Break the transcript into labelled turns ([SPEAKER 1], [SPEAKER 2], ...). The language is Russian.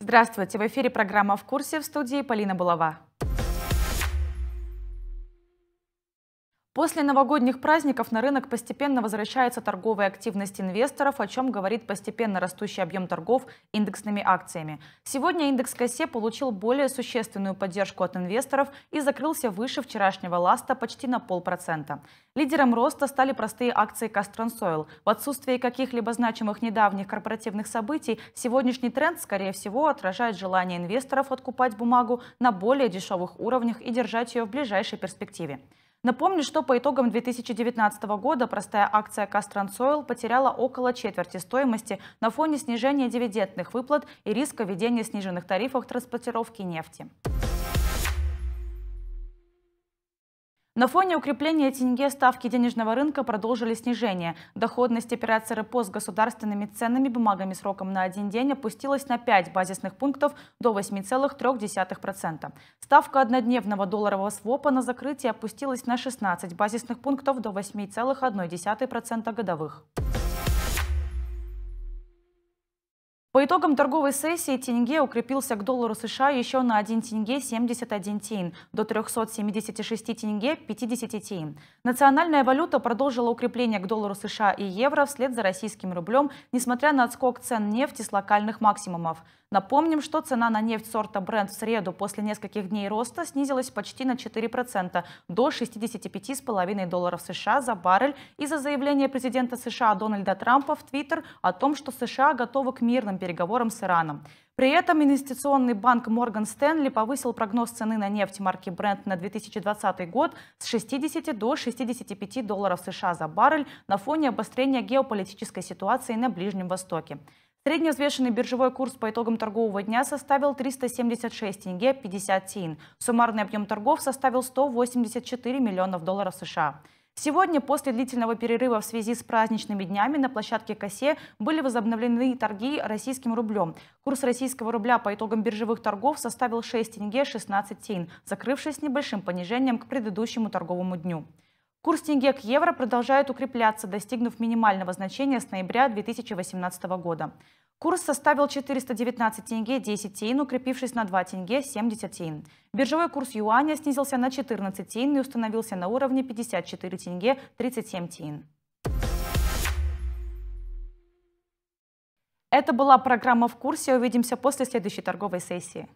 [SPEAKER 1] Здравствуйте, в эфире программа «В курсе» в студии Полина Булова. После новогодних праздников на рынок постепенно возвращается торговая активность инвесторов, о чем говорит постепенно растущий объем торгов индексными акциями. Сегодня индекс КСЕ получил более существенную поддержку от инвесторов и закрылся выше вчерашнего ласта почти на полпроцента. Лидером роста стали простые акции Кастрансойл. В отсутствии каких-либо значимых недавних корпоративных событий сегодняшний тренд, скорее всего, отражает желание инвесторов откупать бумагу на более дешевых уровнях и держать ее в ближайшей перспективе. Напомню, что по итогам 2019 года простая акция «Кастрансойл» потеряла около четверти стоимости на фоне снижения дивидендных выплат и риска введения сниженных тарифов транспортировки нефти. На фоне укрепления тенге ставки денежного рынка продолжили снижение. Доходность операций РПО с государственными ценными бумагами сроком на один день опустилась на 5 базисных пунктов до 8,3%. Ставка однодневного долларового свопа на закрытие опустилась на 16 базисных пунктов до 8,1% годовых. По итогам торговой сессии тенге укрепился к доллару США еще на 1 тенге 71 тин, до 376 тенге 50 тин. Национальная валюта продолжила укрепление к доллару США и евро вслед за российским рублем, несмотря на отскок цен нефти с локальных максимумов. Напомним, что цена на нефть сорта Brent в среду после нескольких дней роста снизилась почти на 4%, до 65,5 долларов США за баррель из-за заявления президента США Дональда Трампа в Твиттер о том, что США готовы к мирным переговорам переговорам с Ираном. При этом инвестиционный банк Морган Стэнли повысил прогноз цены на нефть марки Brent на 2020 год с 60 до 65 долларов США за баррель на фоне обострения геополитической ситуации на Ближнем Востоке. Средневзвешенный биржевой курс по итогам торгового дня составил 376 тенге 50 тин. Суммарный объем торгов составил 184 миллионов долларов США. Сегодня, после длительного перерыва в связи с праздничными днями, на площадке Косе были возобновлены торги российским рублем. Курс российского рубля по итогам биржевых торгов составил 6 тенге 16 тейн, закрывшись небольшим понижением к предыдущему торговому дню. Курс тенге к евро продолжает укрепляться, достигнув минимального значения с ноября 2018 года. Курс составил 419 тенге 10 тейн, укрепившись на 2 тенге 70 тейн. Биржевой курс юаня снизился на 14 тейн и установился на уровне 54 тенге 37 тейн. Это была программа «В курсе». Увидимся после следующей торговой сессии.